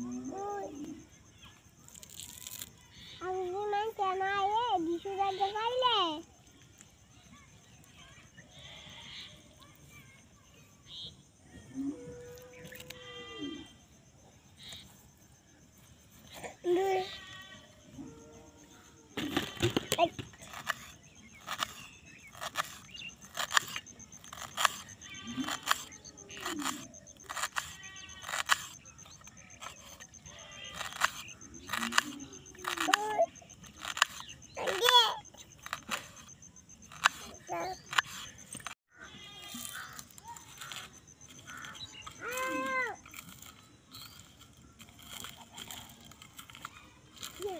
Música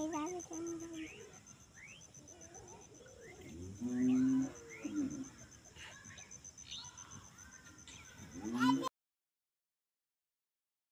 এইভাবে কেমন